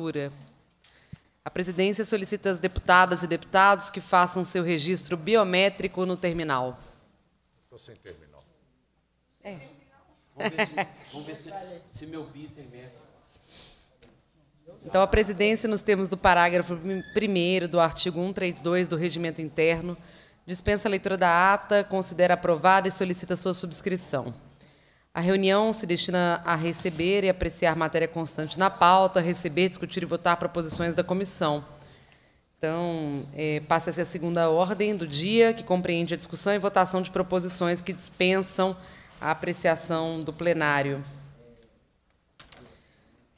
legislatura. A presidência solicita às deputadas e deputados que façam seu registro biométrico no terminal. Estou sem terminal. É. Vamos ver, se, vamos ver se, se meu bi tem Então, a presidência, nos termos do parágrafo 1 do artigo 132 do Regimento Interno, dispensa a leitura da ata, considera aprovada e solicita sua subscrição. A reunião se destina a receber e apreciar matéria constante na pauta, receber, discutir e votar proposições da comissão. Então, é, passa-se a segunda ordem do dia, que compreende a discussão e votação de proposições que dispensam a apreciação do plenário.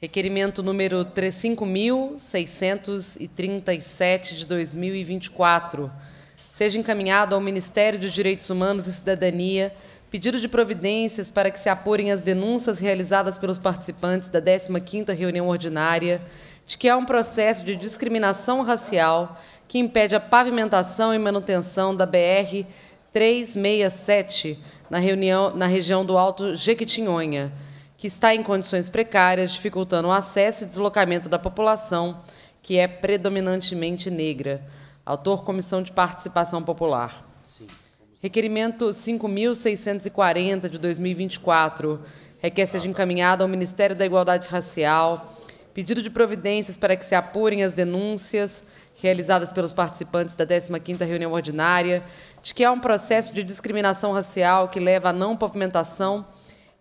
Requerimento número 35.637 de 2024. Seja encaminhado ao Ministério dos Direitos Humanos e Cidadania pedido de providências para que se apurem as denúncias realizadas pelos participantes da 15ª reunião ordinária de que há um processo de discriminação racial que impede a pavimentação e manutenção da BR 367 na, na região do Alto Jequitinhonha, que está em condições precárias, dificultando o acesso e deslocamento da população, que é predominantemente negra. Autor Comissão de Participação Popular. Sim. Requerimento 5.640 de 2024 requer seja encaminhado ao Ministério da Igualdade Racial pedido de providências para que se apurem as denúncias realizadas pelos participantes da 15ª reunião ordinária de que há um processo de discriminação racial que leva à não pavimentação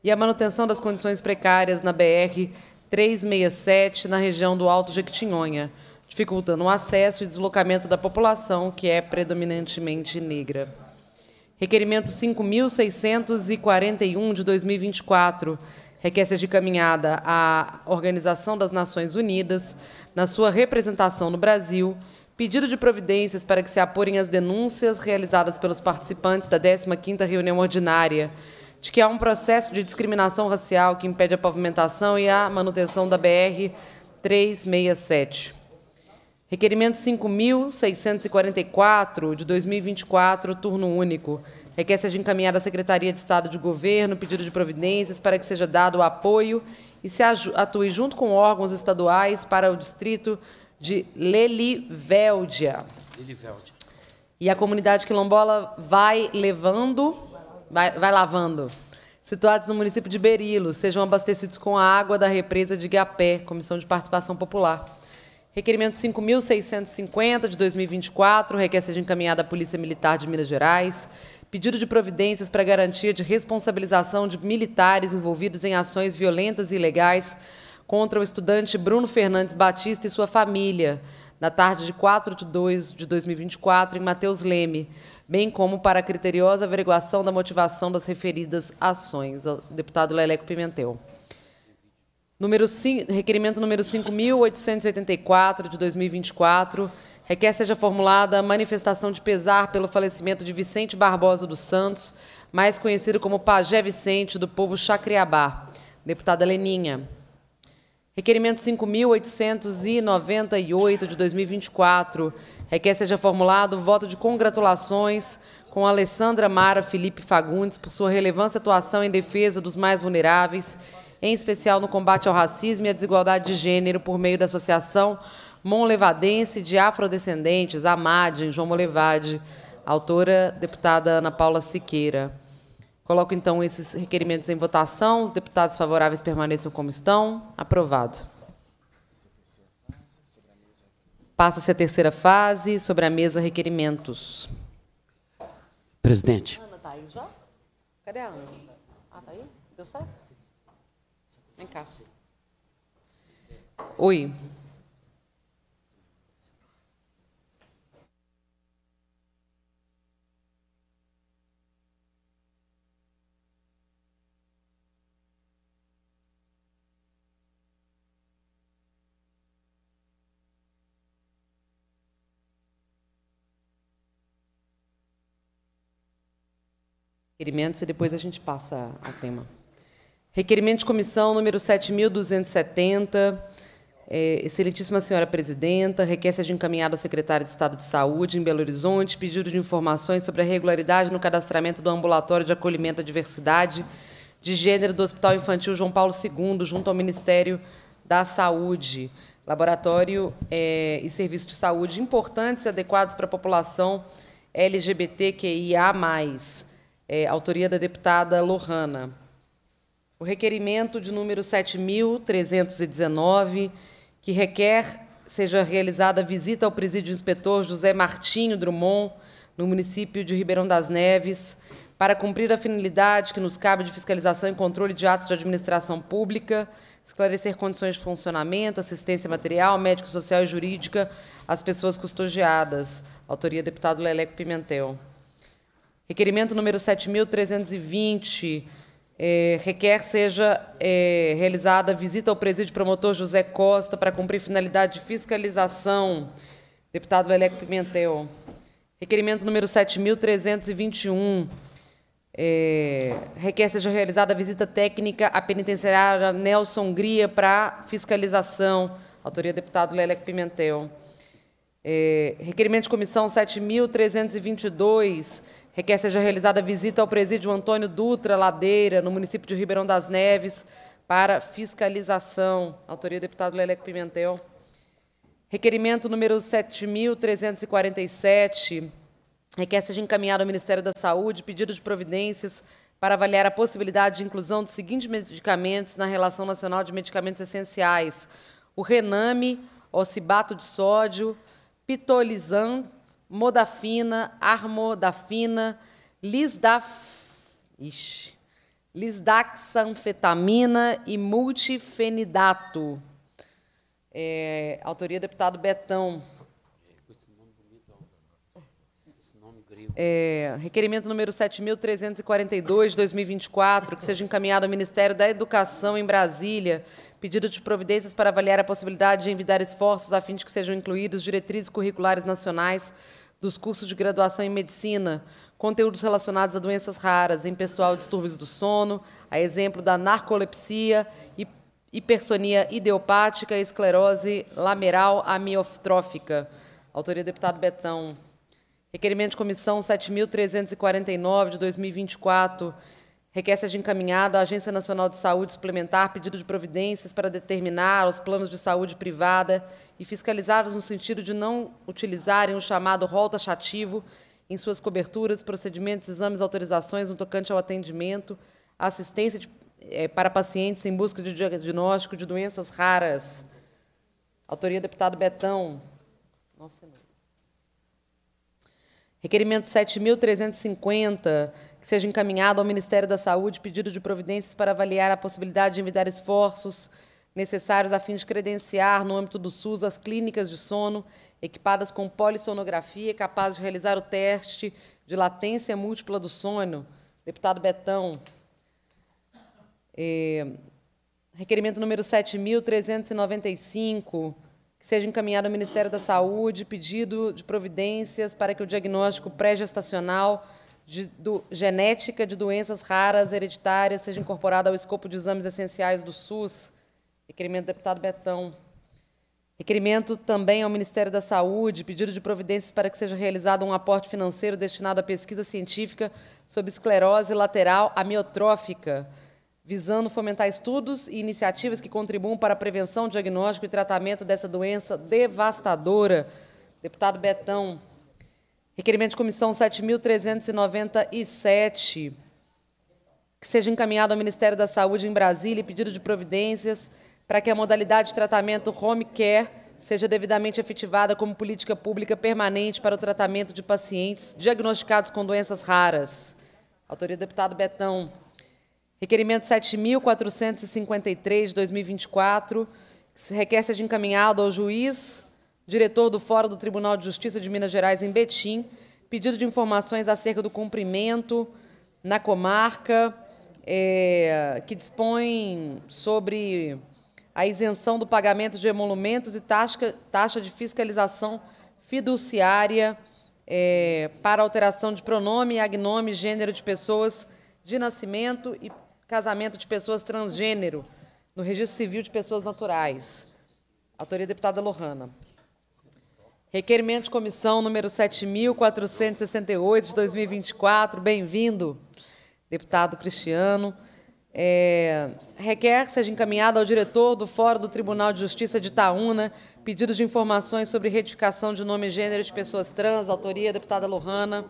e à manutenção das condições precárias na BR 367 na região do Alto Jequitinhonha, dificultando o acesso e deslocamento da população que é predominantemente negra. Requerimento 5.641 de 2024 requer seja encaminhada à Organização das Nações Unidas, na sua representação no Brasil, pedido de providências para que se apurem as denúncias realizadas pelos participantes da 15ª reunião ordinária, de que há um processo de discriminação racial que impede a pavimentação e a manutenção da BR 367. Requerimento 5.644, de 2024, turno único. Requer seja encaminhada à Secretaria de Estado de Governo pedido de providências para que seja dado o apoio e se atue junto com órgãos estaduais para o distrito de Lelivéldia. Lelivéldia. E a comunidade quilombola vai levando, vai, vai lavando. Situados no município de Berilo, sejam abastecidos com a água da represa de Guiapé, Comissão de Participação Popular. Requerimento 5.650 de 2024 requer seja encaminhada à Polícia Militar de Minas Gerais. Pedido de providências para garantia de responsabilização de militares envolvidos em ações violentas e ilegais contra o estudante Bruno Fernandes Batista e sua família, na tarde de 4 de 2 de 2024, em Mateus Leme, bem como para a criteriosa averiguação da motivação das referidas ações. deputado Leleco Pimentel. Número cinco, requerimento número 5.884 de 2024 requer seja formulada a manifestação de pesar pelo falecimento de Vicente Barbosa dos Santos, mais conhecido como Pajé Vicente, do povo Chacriabá. Deputada Leninha. Requerimento 5.898 de 2024 requer seja formulado o voto de congratulações com Alessandra Mara Felipe Fagundes por sua relevante atuação em defesa dos mais vulneráveis em especial no combate ao racismo e à desigualdade de gênero, por meio da Associação Monlevadense de Afrodescendentes, AMAD, em João Molevade, autora deputada Ana Paula Siqueira. Coloco, então, esses requerimentos em votação. Os deputados favoráveis permaneçam como estão. Aprovado. Passa-se a terceira fase. Sobre a mesa, requerimentos. Presidente. Ana está aí já? Cadê a Ana? Ah, está aí? Deu certo? Vem cá. Oi. e depois a gente passa ao tema. Requerimento de comissão número 7.270. É, excelentíssima senhora presidenta, requer seja encaminhado ao secretário de Estado de Saúde em Belo Horizonte pedido de informações sobre a regularidade no cadastramento do ambulatório de acolhimento à diversidade de gênero do Hospital Infantil João Paulo II, junto ao Ministério da Saúde. Laboratório é, e serviços de saúde importantes e adequados para a população LGBTQIA+. É, autoria da deputada Lohana o requerimento de número 7.319, que requer seja realizada visita ao presídio inspetor José Martinho Drummond, no município de Ribeirão das Neves, para cumprir a finalidade que nos cabe de fiscalização e controle de atos de administração pública, esclarecer condições de funcionamento, assistência material, médico, social e jurídica às pessoas custodiadas. Autoria deputado Leleco Pimentel. Requerimento número 7.320, é, requer seja é, realizada visita ao presídio promotor José Costa para cumprir finalidade de fiscalização. Deputado Leleco Pimentel. Requerimento número 7.321. É, requer seja realizada visita técnica à penitenciária Nelson Gria para fiscalização. Autoria deputado Leleco Pimentel. É, requerimento de comissão 7.322 Requer seja realizada visita ao presídio Antônio Dutra Ladeira, no município de Ribeirão das Neves, para fiscalização. Autoria do deputado Leleco Pimentel. Requerimento número 7.347. Requer seja encaminhado ao Ministério da Saúde pedido de providências para avaliar a possibilidade de inclusão dos seguintes medicamentos na Relação Nacional de Medicamentos Essenciais: o Rename, ocibato de sódio, pitolizan, modafina, armodafina, lisdaf... Ixi. lisdaxanfetamina e multifenidato. É, autoria do deputado Betão. É, requerimento número 7.342, 2024, que seja encaminhado ao Ministério da Educação em Brasília, pedido de providências para avaliar a possibilidade de envidar esforços a fim de que sejam incluídos diretrizes curriculares nacionais dos cursos de graduação em medicina, conteúdos relacionados a doenças raras em pessoal distúrbios do sono, a exemplo da narcolepsia, hipersonia ideopática, esclerose lameral amiotrófica. Autoria deputado Betão. Requerimento de comissão 7.349 de 2024 Requer seja encaminhado à Agência Nacional de Saúde Suplementar pedido de providências para determinar os planos de saúde privada e fiscalizá-los no sentido de não utilizarem o chamado rol taxativo em suas coberturas, procedimentos, exames, autorizações no tocante ao atendimento, assistência de, é, para pacientes em busca de diagnóstico de doenças raras. Autoria deputado Betão. Nossa, não. Requerimento 7.350, que seja encaminhado ao Ministério da Saúde pedido de providências para avaliar a possibilidade de envidar esforços necessários a fim de credenciar, no âmbito do SUS, as clínicas de sono equipadas com polissonografia, capazes de realizar o teste de latência múltipla do sono. Deputado Betão. É, requerimento número 7.395 seja encaminhado ao Ministério da Saúde pedido de providências para que o diagnóstico pré-gestacional de, do, genética de doenças raras hereditárias seja incorporado ao escopo de exames essenciais do SUS. Requerimento do deputado Betão. Requerimento também ao Ministério da Saúde, pedido de providências para que seja realizado um aporte financeiro destinado à pesquisa científica sobre esclerose lateral amiotrófica visando fomentar estudos e iniciativas que contribuam para a prevenção, diagnóstico e tratamento dessa doença devastadora. Deputado Betão, requerimento de comissão 7.397, que seja encaminhado ao Ministério da Saúde em Brasília e pedido de providências para que a modalidade de tratamento home care seja devidamente efetivada como política pública permanente para o tratamento de pacientes diagnosticados com doenças raras. Autoria do deputado Betão. Requerimento 7.453, 2024, que requer seja encaminhado ao juiz, diretor do Fórum do Tribunal de Justiça de Minas Gerais, em Betim, pedido de informações acerca do cumprimento na comarca, é, que dispõe sobre a isenção do pagamento de emolumentos e taxa, taxa de fiscalização fiduciária é, para alteração de pronome, agnome, gênero de pessoas de nascimento e casamento de pessoas transgênero no Registro Civil de Pessoas Naturais. Autoria deputada Lohana. Requerimento de comissão número 7.468 de 2024. Bem-vindo, deputado Cristiano. É, requer que seja encaminhado ao diretor do Fórum do Tribunal de Justiça de Itaúna pedidos de informações sobre retificação de nome e gênero de pessoas trans, autoria deputada Lohana.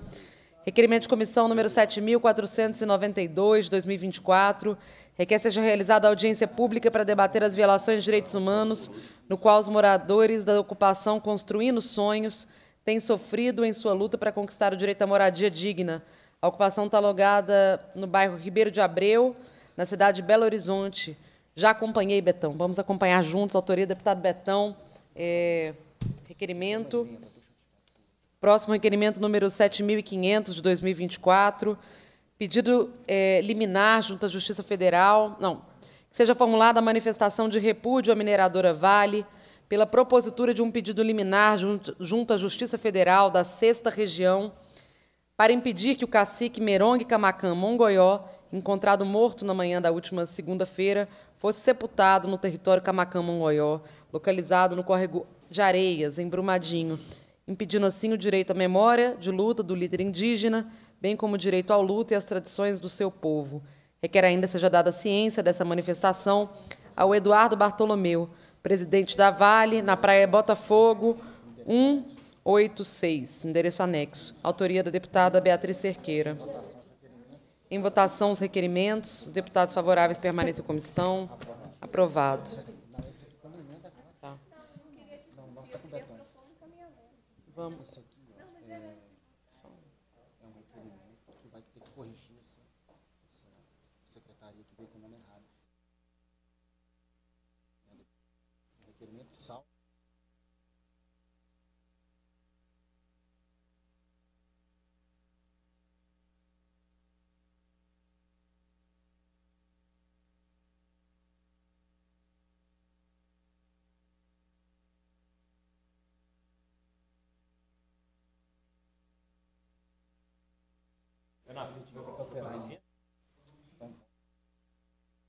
Requerimento de comissão número 7.492, 2024, requer seja realizada audiência pública para debater as violações de direitos humanos, no qual os moradores da ocupação Construindo Sonhos têm sofrido em sua luta para conquistar o direito à moradia digna. A ocupação está logada no bairro Ribeiro de Abreu, na cidade de Belo Horizonte. Já acompanhei, Betão. Vamos acompanhar juntos, autoria do deputado Betão. É, requerimento. Próximo requerimento número 7.500 de 2024, pedido é, liminar junto à Justiça Federal, não, que seja formulada a manifestação de repúdio à mineradora Vale pela propositura de um pedido liminar junto, junto à Justiça Federal da Sexta Região para impedir que o cacique Merong Camacan Mongoió, encontrado morto na manhã da última segunda-feira, fosse sepultado no território Camacan Mongoió, localizado no córrego de Areias, em Brumadinho, impedindo assim o direito à memória de luta do líder indígena, bem como o direito à luta e às tradições do seu povo. Requer ainda seja dada ciência dessa manifestação ao Eduardo Bartolomeu, presidente da Vale, na Praia Botafogo, 186, endereço anexo. Autoria da deputada Beatriz Cerqueira. Em votação, os requerimentos. Os deputados favoráveis permanecem como estão. Aprovado. Vamos.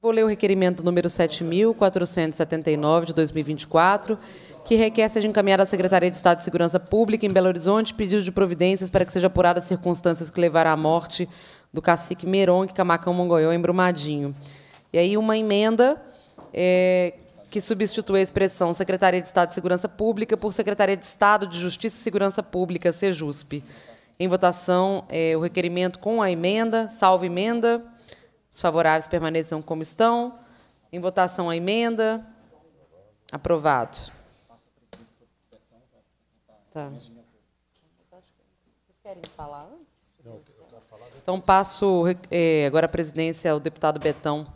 Vou ler o requerimento número 7.479 de 2024, que requer seja encaminhada à Secretaria de Estado de Segurança Pública em Belo Horizonte pedido de providências para que seja apurada as circunstâncias que levaram à morte do cacique Meron, que Camacão Mongoió, em Brumadinho. E aí uma emenda é, que substitui a expressão Secretaria de Estado de Segurança Pública por Secretaria de Estado de Justiça e Segurança Pública, SEJUSP. Em votação, é, o requerimento com a emenda, salvo emenda. Os favoráveis permaneçam como estão. Em votação, a emenda. Aprovado. Tá. Então, passo é, agora a presidência ao deputado Betão.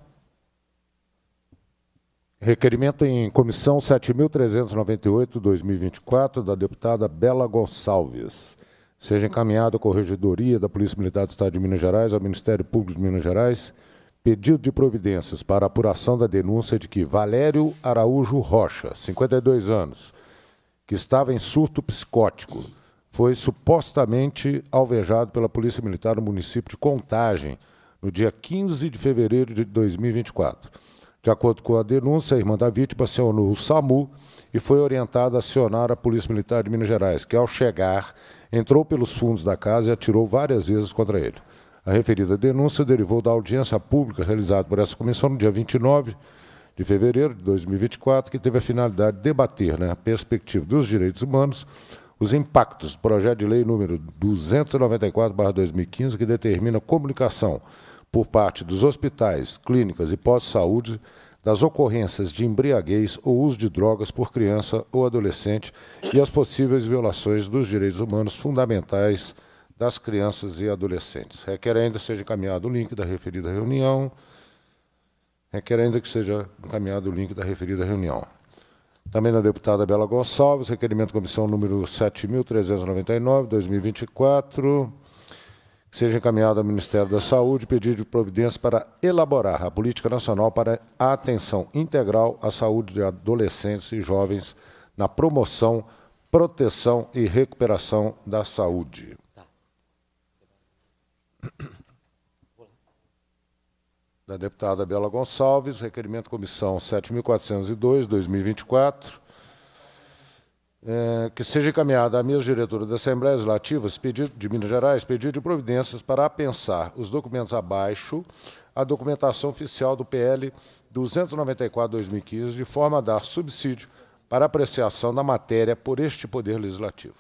Requerimento em comissão 7.398, 2024, da deputada Bela Gonçalves seja encaminhado à Corregedoria da Polícia Militar do Estado de Minas Gerais, ao Ministério Público de Minas Gerais, pedido de providências para apuração da denúncia de que Valério Araújo Rocha, 52 anos, que estava em surto psicótico, foi supostamente alvejado pela Polícia Militar no município de Contagem, no dia 15 de fevereiro de 2024. De acordo com a denúncia, a irmã da vítima acionou o SAMU e foi orientada a acionar a Polícia Militar de Minas Gerais, que ao chegar entrou pelos fundos da casa e atirou várias vezes contra ele. A referida denúncia derivou da audiência pública realizada por essa comissão no dia 29 de fevereiro de 2024, que teve a finalidade de debater, na né, perspectiva dos direitos humanos, os impactos do projeto de lei número 294-2015, que determina a comunicação por parte dos hospitais, clínicas e pós-saúde das ocorrências de embriaguez ou uso de drogas por criança ou adolescente e as possíveis violações dos direitos humanos fundamentais das crianças e adolescentes. Requer ainda seja encaminhado o link da referida reunião. Requer ainda que seja encaminhado o link da referida reunião. Também da deputada Bela Gonçalves, requerimento comissão número 7.399, 2024 que seja encaminhado ao Ministério da Saúde pedido de providência para elaborar a Política Nacional para a Atenção Integral à Saúde de Adolescentes e Jovens na promoção, proteção e recuperação da saúde. Da deputada Bela Gonçalves, requerimento comissão 7.402, 2024, eh, que seja encaminhada à mesa diretora da Assembleia Legislativa pedido, de Minas Gerais pedido de providências para apensar os documentos abaixo à documentação oficial do PL 294-2015, de forma a dar subsídio para apreciação da matéria por este Poder Legislativo.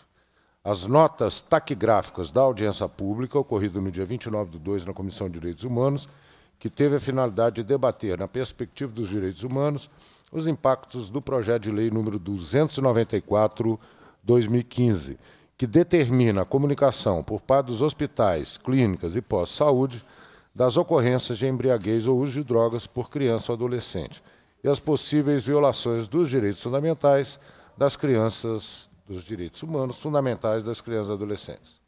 As notas taquigráficas da audiência pública, ocorrida no dia 29 de 2 na Comissão de Direitos Humanos, que teve a finalidade de debater, na perspectiva dos direitos humanos, os impactos do projeto de lei número 294/2015, que determina a comunicação por parte dos hospitais, clínicas e pós-saúde das ocorrências de embriaguez ou uso de drogas por criança ou adolescente e as possíveis violações dos direitos fundamentais das crianças, dos direitos humanos fundamentais das crianças e adolescentes.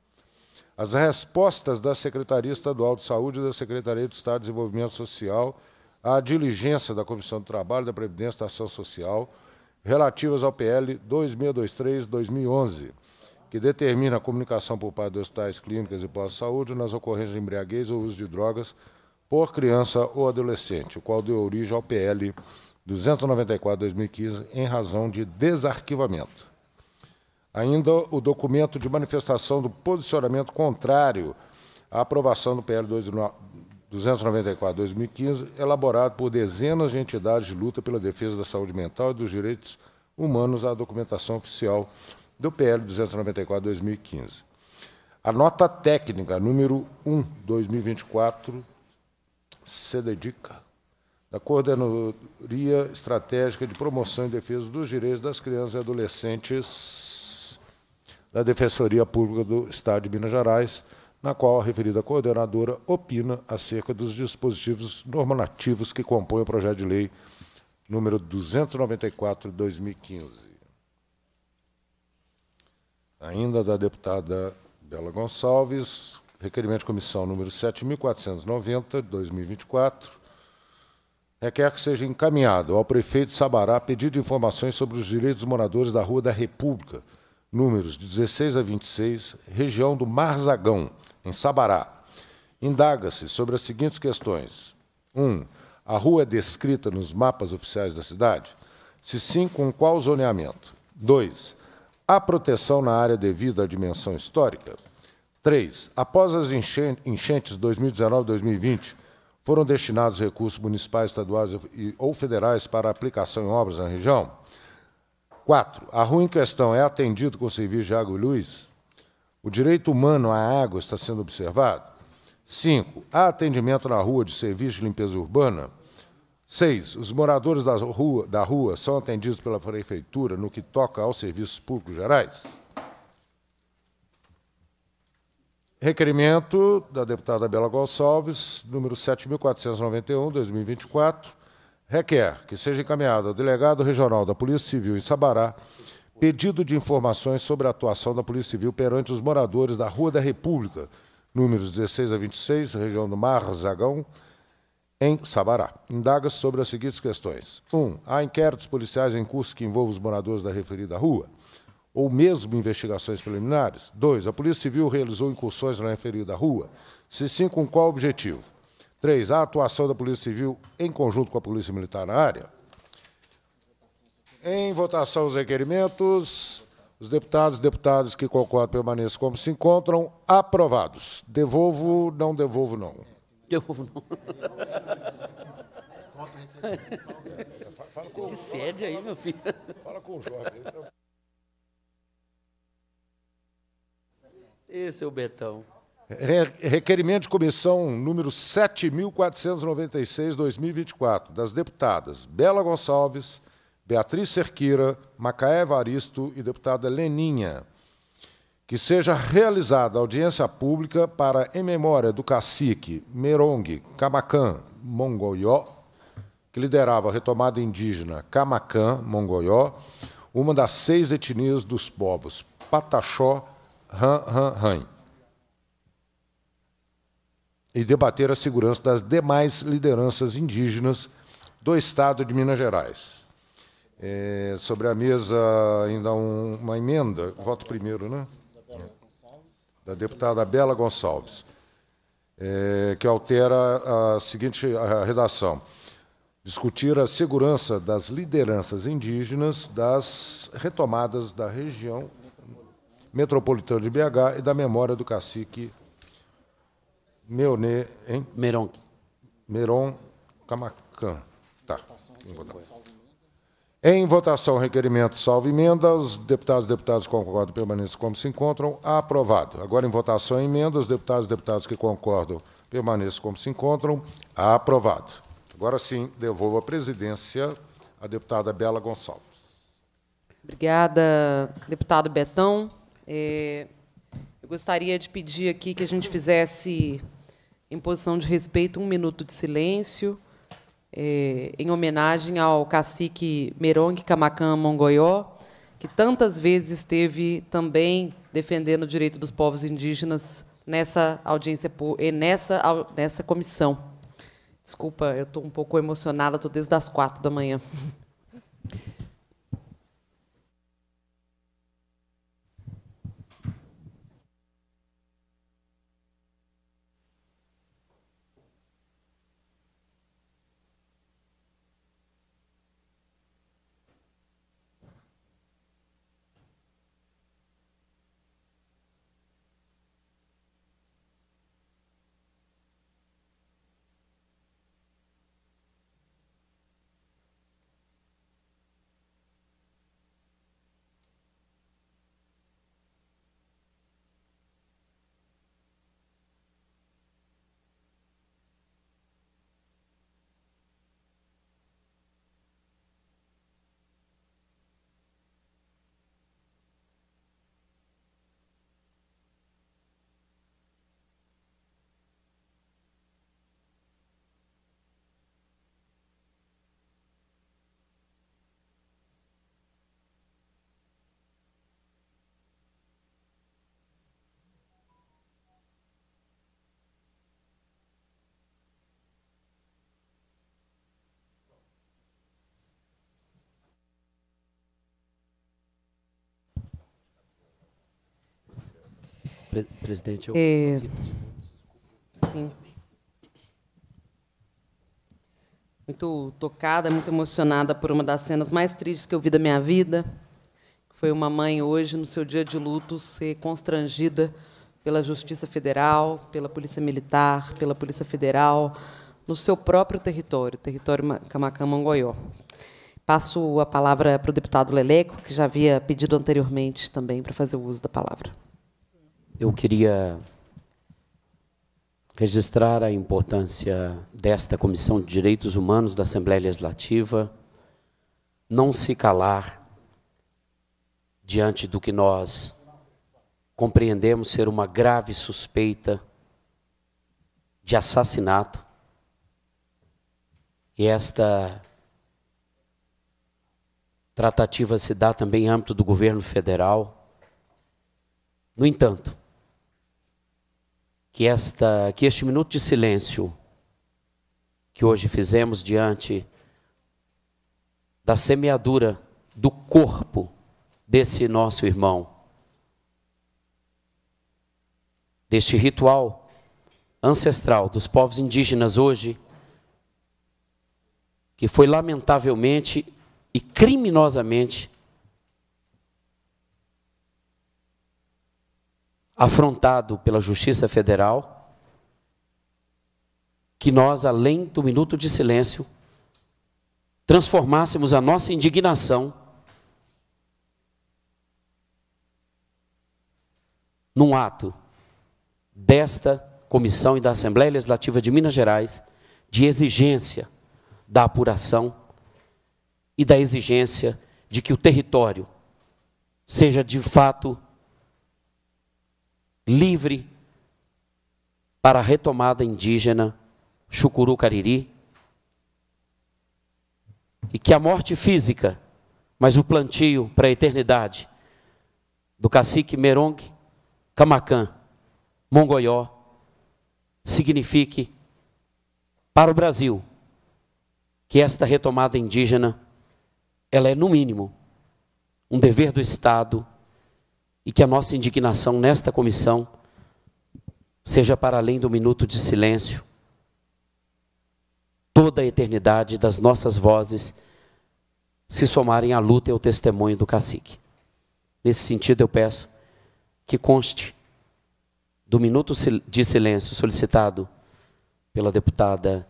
As respostas da Secretaria Estadual de Saúde e da Secretaria de Estado de Desenvolvimento Social a diligência da Comissão do Trabalho, da Previdência e da Ação Social relativas ao PL 2623-2011, que determina a comunicação por parte dos hospitais, clínicas e pós saúde nas ocorrências de embriaguez ou uso de drogas por criança ou adolescente, o qual deu origem ao PL 294-2015 em razão de desarquivamento. Ainda o documento de manifestação do posicionamento contrário à aprovação do PL 294 2015, elaborado por dezenas de entidades de luta pela defesa da saúde mental e dos direitos humanos à documentação oficial do PL 294 2015. A nota técnica número 1 2024 se dedica da Coordenadoria Estratégica de Promoção e Defesa dos Direitos das Crianças e Adolescentes da Defensoria Pública do Estado de Minas Gerais, na qual a referida coordenadora opina acerca dos dispositivos normativos que compõem o projeto de lei número 294/2015. Ainda da deputada Bela Gonçalves, requerimento de comissão número 7490/2024, requer que seja encaminhado ao prefeito Sabará pedido de informações sobre os direitos dos moradores da Rua da República números de 16 a 26, região do Marzagão, em Sabará. Indaga-se sobre as seguintes questões. 1. Um, a rua é descrita nos mapas oficiais da cidade? Se sim, com qual zoneamento? 2. Há proteção na área devido à dimensão histórica? 3. Após as enchentes 2019-2020, foram destinados recursos municipais, estaduais ou federais para aplicação em obras na região? 4. A rua em questão é atendida com serviço de água e luz? O direito humano à água está sendo observado? 5. Há atendimento na rua de serviço de limpeza urbana? 6. Os moradores da rua, da rua são atendidos pela prefeitura no que toca aos serviços públicos gerais? Requerimento da deputada Bela Gonçalves, número 7.491, 2024, requer que seja encaminhado ao delegado regional da Polícia Civil em Sabará pedido de informações sobre a atuação da Polícia Civil perante os moradores da Rua da República, números 16 a 26, região do Marzagão, em Sabará. Indaga sobre as seguintes questões. 1. Um, há inquéritos policiais em curso que envolvam os moradores da referida rua? Ou mesmo investigações preliminares? 2. A Polícia Civil realizou incursões na referida rua? Se sim, com qual objetivo? Três, a atuação da Polícia Civil em conjunto com a Polícia Militar na área. Em votação os requerimentos, os deputados e deputadas que concordam permaneçam como se encontram, aprovados. Devolvo, não devolvo, não. Devolvo, não. De sede aí, meu filho. Fala com o Jorge. Esse é o Betão. Requerimento de comissão número 7.496-2024, das deputadas Bela Gonçalves, Beatriz Cerqueira, Macaé Varisto e deputada Leninha. Que seja realizada audiência pública para, em memória do cacique Merong Camacan Mongoió, que liderava a retomada indígena Camacan Mongoió, uma das seis etnias dos povos Pataxó, Han Han Han e debater a segurança das demais lideranças indígenas do Estado de Minas Gerais. É, sobre a mesa, ainda um, uma emenda. Voto primeiro, né? Da deputada Bela Gonçalves, é, que altera a seguinte a redação. Discutir a segurança das lideranças indígenas das retomadas da região metropolitana de BH e da memória do cacique Meone, hein? Meron. Meron Camacan. Tá. Em votação. Em votação, requerimento salvo emendas. Deputados e deputadas que concordam permaneçam como se encontram. Aprovado. Agora, em votação, emendas. Deputados e deputadas que concordam permaneçam como se encontram. Aprovado. Agora sim, devolvo a presidência à deputada Bela Gonçalves. Obrigada, deputado Betão. É, eu gostaria de pedir aqui que a gente fizesse em posição de respeito, um minuto de silêncio é, em homenagem ao cacique Merong Camacan Mongoió, que tantas vezes esteve também defendendo o direito dos povos indígenas nessa audiência nessa nessa comissão. Desculpa, eu estou um pouco emocionada, estou desde as quatro da manhã. Pre presidente, eu... É... Sim. Muito tocada, muito emocionada por uma das cenas mais tristes que eu vi da minha vida. Foi uma mãe hoje, no seu dia de luto, ser constrangida pela Justiça Federal, pela Polícia Militar, pela Polícia Federal, no seu próprio território, território Camacã-Mangoió. Passo a palavra para o deputado Leleco, que já havia pedido anteriormente também para fazer o uso da palavra. Eu queria registrar a importância desta Comissão de Direitos Humanos da Assembleia Legislativa não se calar diante do que nós compreendemos ser uma grave suspeita de assassinato. E esta tratativa se dá também em âmbito do governo federal. No entanto, que, esta, que este minuto de silêncio que hoje fizemos diante da semeadura do corpo desse nosso irmão, deste ritual ancestral dos povos indígenas hoje, que foi lamentavelmente e criminosamente afrontado pela Justiça Federal, que nós, além do minuto de silêncio, transformássemos a nossa indignação num ato desta comissão e da Assembleia Legislativa de Minas Gerais de exigência da apuração e da exigência de que o território seja de fato livre para a retomada indígena Cariri e que a morte física, mas o plantio para a eternidade do cacique Merong Camacan Mongoió signifique para o Brasil que esta retomada indígena ela é no mínimo um dever do Estado e que a nossa indignação nesta comissão seja para além do minuto de silêncio, toda a eternidade das nossas vozes se somarem à luta e ao testemunho do cacique. Nesse sentido, eu peço que conste do minuto de silêncio solicitado pela deputada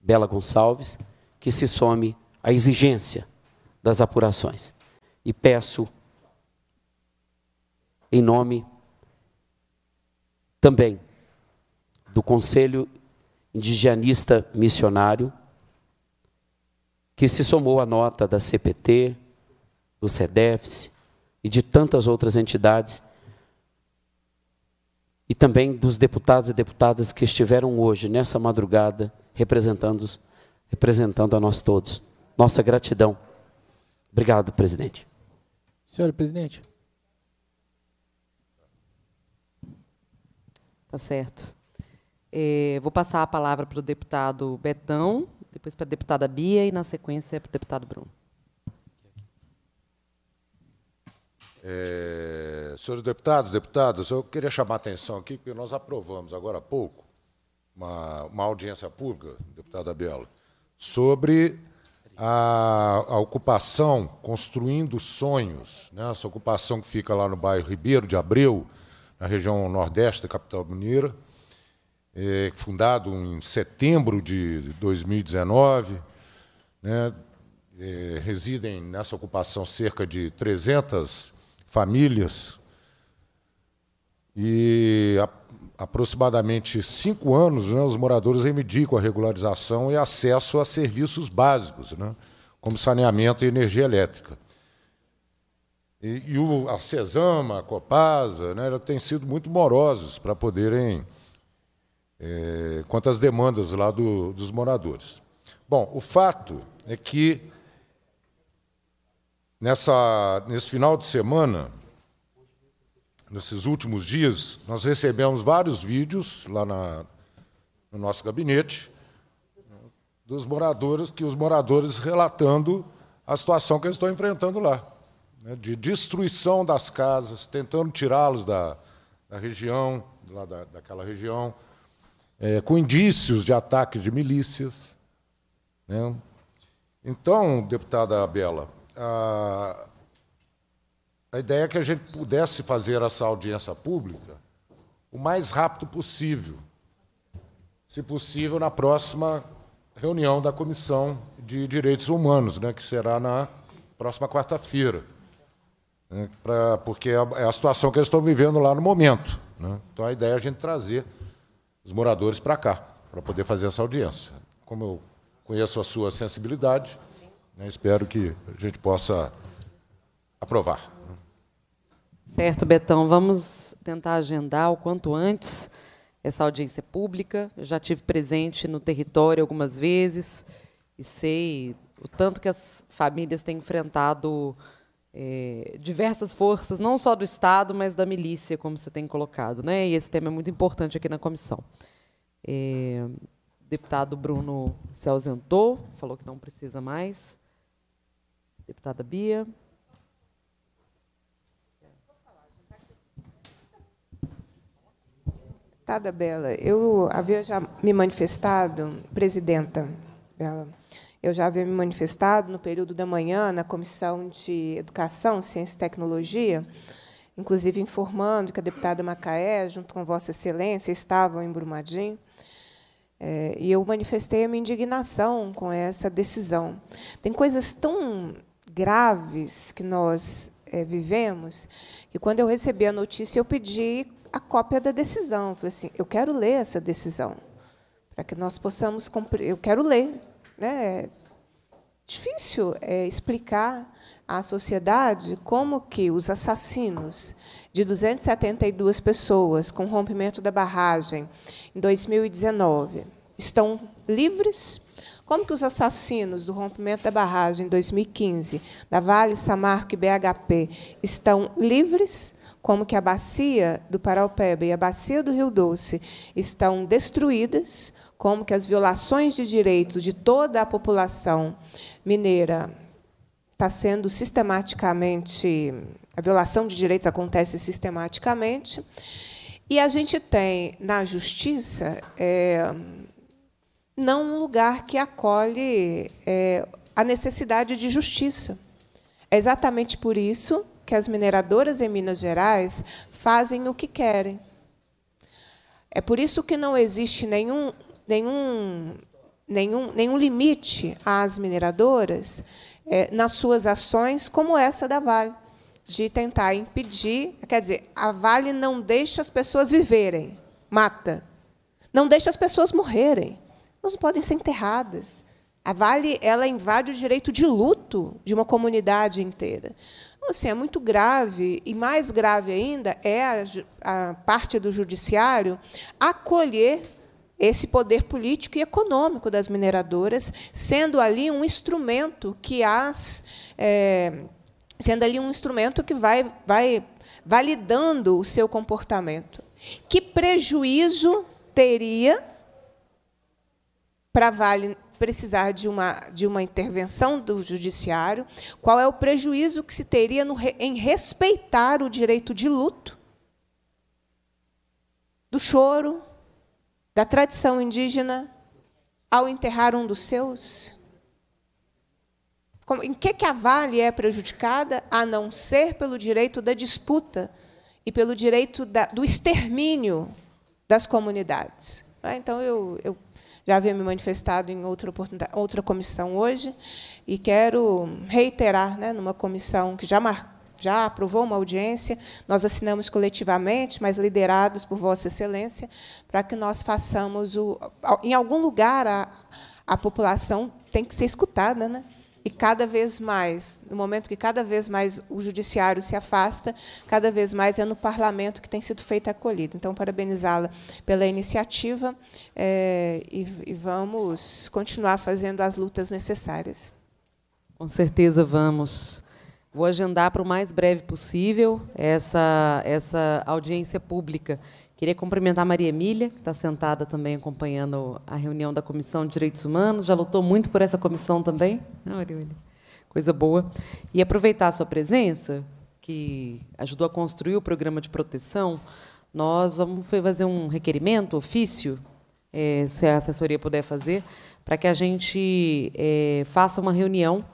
Bela Gonçalves que se some à exigência das apurações. E peço em nome também do Conselho Indigenista Missionário, que se somou à nota da CPT, do SEDEFS e de tantas outras entidades, e também dos deputados e deputadas que estiveram hoje, nessa madrugada, representando, representando a nós todos. Nossa gratidão. Obrigado, presidente. Senhor presidente. Tá certo. É, vou passar a palavra para o deputado Betão, depois para a deputada Bia e, na sequência, para o deputado Bruno. É, senhores deputados, deputadas, eu queria chamar a atenção aqui, porque nós aprovamos agora há pouco uma, uma audiência pública, deputada Bela, sobre a, a, ocupação Construindo Sonhos, né, essa ocupação que fica lá no bairro Ribeiro de Abreu, na região nordeste da capital mineira, é, fundado em setembro de 2019. Né, é, residem nessa ocupação cerca de 300 famílias e a, aproximadamente cinco anos né, os moradores reivindicam a regularização e acesso a serviços básicos, né, como saneamento e energia elétrica. E, e o, a Cesama, a Copasa, né, ela tem sido muito morosos para poderem. É, quanto às demandas lá do, dos moradores. Bom, o fato é que nessa, nesse final de semana, nesses últimos dias, nós recebemos vários vídeos lá na, no nosso gabinete dos moradores, que os moradores relatando a situação que eles estão enfrentando lá né, de destruição das casas, tentando tirá-los da, da, região, lá da, daquela região, é, com indícios de ataque de milícias. Né. Então, deputada Bela, a, a ideia é que a gente pudesse fazer essa audiência pública o mais rápido possível, se possível na próxima reunião da Comissão de Direitos Humanos, né, que será na próxima quarta-feira né, pra, porque é, é a situação que eles estão vivendo lá no momento. Né? Então a ideia é a gente trazer os moradores para cá, para poder fazer essa audiência. Como eu conheço a sua sensibilidade, né, espero que a gente possa aprovar. Né. Certo, Betão. Vamos tentar agendar o quanto antes essa audiência pública. Eu já tive presente no território algumas vezes e sei o tanto que as famílias têm enfrentado é, diversas forças, não só do Estado, mas da milícia, como você tem colocado. Né? E esse tema é muito importante aqui na comissão. É, o deputado Bruno se ausentou, falou que não precisa mais. Deputada Bia. Deputada Bela, eu havia já me manifestado, presidenta Bela, eu já havia me manifestado no período da manhã na Comissão de Educação, Ciência e Tecnologia, inclusive informando que a deputada Macaé, junto com Vossa Excelência, estavam em Brumadinho. É, e eu manifestei a minha indignação com essa decisão. Tem coisas tão graves que nós é, vivemos que, quando eu recebi a notícia, eu pedi a cópia da decisão. Eu falei assim: eu quero ler essa decisão, para que nós possamos cumprir. Eu quero ler né, difícil é, explicar à sociedade como que os assassinos de 272 pessoas com rompimento da barragem em 2019 estão livres, como que os assassinos do rompimento da barragem em 2015 da Vale, Samarco e BHP estão livres, como que a bacia do Paraupeba e a bacia do Rio Doce estão destruídas, como que as violações de direitos de toda a população mineira está sendo sistematicamente a violação de direitos acontece sistematicamente e a gente tem na justiça é, não um lugar que acolhe é, a necessidade de justiça. É exatamente por isso que as mineradoras em Minas Gerais fazem o que querem. É por isso que não existe nenhum nenhum, nenhum, nenhum limite às mineradoras é, nas suas ações, como essa da Vale, de tentar impedir. Quer dizer, a Vale não deixa as pessoas viverem, mata. Não deixa as pessoas morrerem. Elas não podem ser enterradas. A Vale ela invade o direito de luto de uma comunidade inteira. Então, assim, é muito grave, e mais grave ainda é a, a parte do judiciário acolher esse poder político e econômico das mineradoras, sendo ali um instrumento que as. É, sendo ali um instrumento que vai, vai validando o seu comportamento. Que prejuízo teria para Vale precisar de uma, de uma intervenção do judiciário? Qual é o prejuízo que se teria no, em respeitar o direito de luto, do choro, da tradição indígena ao enterrar um dos seus? Em que, que a Vale é prejudicada a não ser pelo direito da disputa e pelo direito da, do extermínio das comunidades? Ah, então, eu, eu já havia me manifestado em outra, outra comissão hoje e quero reiterar, né, numa comissão que já marcou já aprovou uma audiência, nós assinamos coletivamente, mas liderados por Vossa Excelência, para que nós façamos o. Em algum lugar, a, a população tem que ser escutada, né? E cada vez mais, no momento que cada vez mais o judiciário se afasta, cada vez mais é no parlamento que tem sido feita a acolhida. Então, parabenizá-la pela iniciativa é, e, e vamos continuar fazendo as lutas necessárias. Com certeza vamos. Vou agendar para o mais breve possível essa, essa audiência pública. Queria cumprimentar a Maria Emília, que está sentada também acompanhando a reunião da Comissão de Direitos Humanos. Já lutou muito por essa comissão também, Maria Emília? Coisa boa. E aproveitar a sua presença, que ajudou a construir o programa de proteção. Nós vamos fazer um requerimento, ofício, é, se a assessoria puder fazer, para que a gente é, faça uma reunião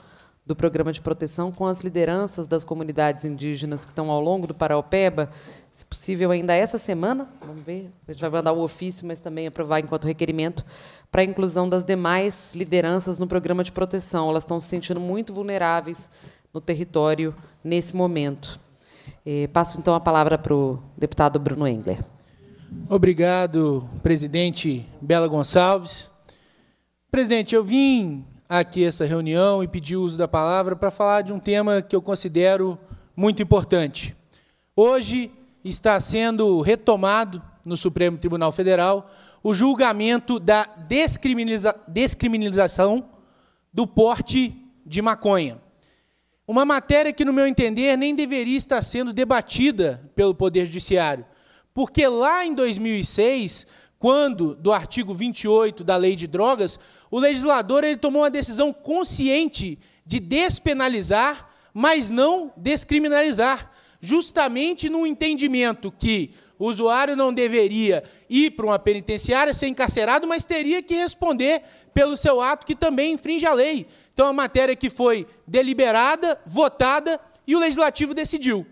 do programa de proteção com as lideranças das comunidades indígenas que estão ao longo do Paraopeba, se possível ainda essa semana, vamos ver, a gente vai mandar o ofício, mas também aprovar enquanto requerimento, para a inclusão das demais lideranças no programa de proteção. Elas estão se sentindo muito vulneráveis no território nesse momento. E passo, então, a palavra para o deputado Bruno Engler. Obrigado, presidente Bela Gonçalves. Presidente, eu vim aqui essa reunião e pedir o uso da palavra para falar de um tema que eu considero muito importante. Hoje está sendo retomado no Supremo Tribunal Federal o julgamento da descriminaliza descriminalização do porte de maconha. Uma matéria que, no meu entender, nem deveria estar sendo debatida pelo Poder Judiciário, porque lá em 2006 quando do artigo 28 da Lei de Drogas, o legislador ele tomou uma decisão consciente de despenalizar, mas não descriminalizar, justamente no entendimento que o usuário não deveria ir para uma penitenciária, ser encarcerado, mas teria que responder pelo seu ato que também infringe a lei. Então, a matéria que foi deliberada, votada e o legislativo decidiu.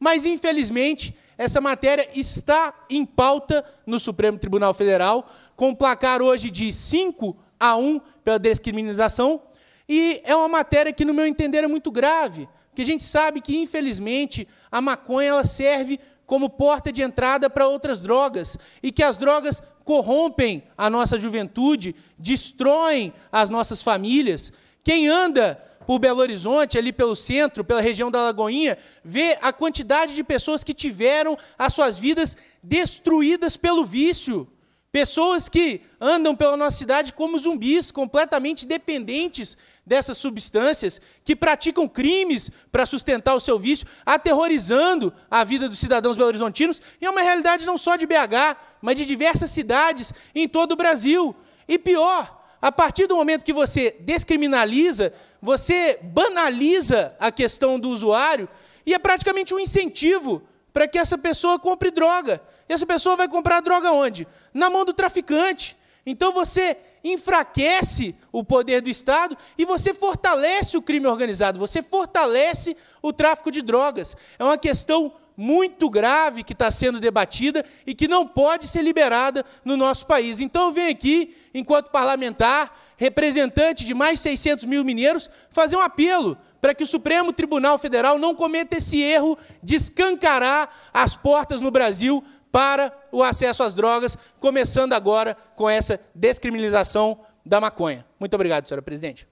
Mas, infelizmente, essa matéria está em pauta no Supremo Tribunal Federal, com placar hoje de 5 a 1 pela descriminalização, e é uma matéria que, no meu entender, é muito grave, porque a gente sabe que, infelizmente, a maconha ela serve como porta de entrada para outras drogas, e que as drogas corrompem a nossa juventude, destroem as nossas famílias. Quem anda por Belo Horizonte, ali pelo centro, pela região da Lagoinha, vê a quantidade de pessoas que tiveram as suas vidas destruídas pelo vício. Pessoas que andam pela nossa cidade como zumbis, completamente dependentes dessas substâncias, que praticam crimes para sustentar o seu vício, aterrorizando a vida dos cidadãos belo-horizontinos, e é uma realidade não só de BH, mas de diversas cidades em todo o Brasil. E pior, a partir do momento que você descriminaliza, você banaliza a questão do usuário e é praticamente um incentivo para que essa pessoa compre droga. E essa pessoa vai comprar droga onde? Na mão do traficante. Então você enfraquece o poder do Estado e você fortalece o crime organizado, você fortalece o tráfico de drogas. É uma questão muito grave que está sendo debatida e que não pode ser liberada no nosso país. Então, eu venho aqui, enquanto parlamentar, representante de mais 600 mil mineiros, fazer um apelo para que o Supremo Tribunal Federal não cometa esse erro de escancarar as portas no Brasil para o acesso às drogas, começando agora com essa descriminalização da maconha. Muito obrigado, senhora presidente.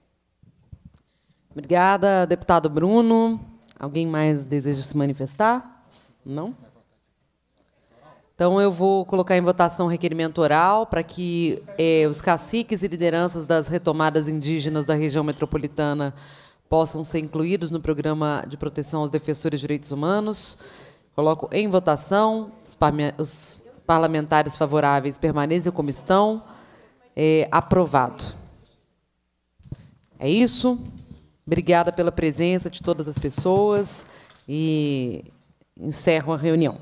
Obrigada, deputado Bruno. Alguém mais deseja se manifestar? Não? Então, eu vou colocar em votação o requerimento oral para que eh, os caciques e lideranças das retomadas indígenas da região metropolitana possam ser incluídos no programa de proteção aos defensores de direitos humanos. Coloco em votação. Os, parlamentares favoráveis permanecem como estão. É, aprovado. É isso. Obrigada pela presença de todas as pessoas. E encerro a reunião.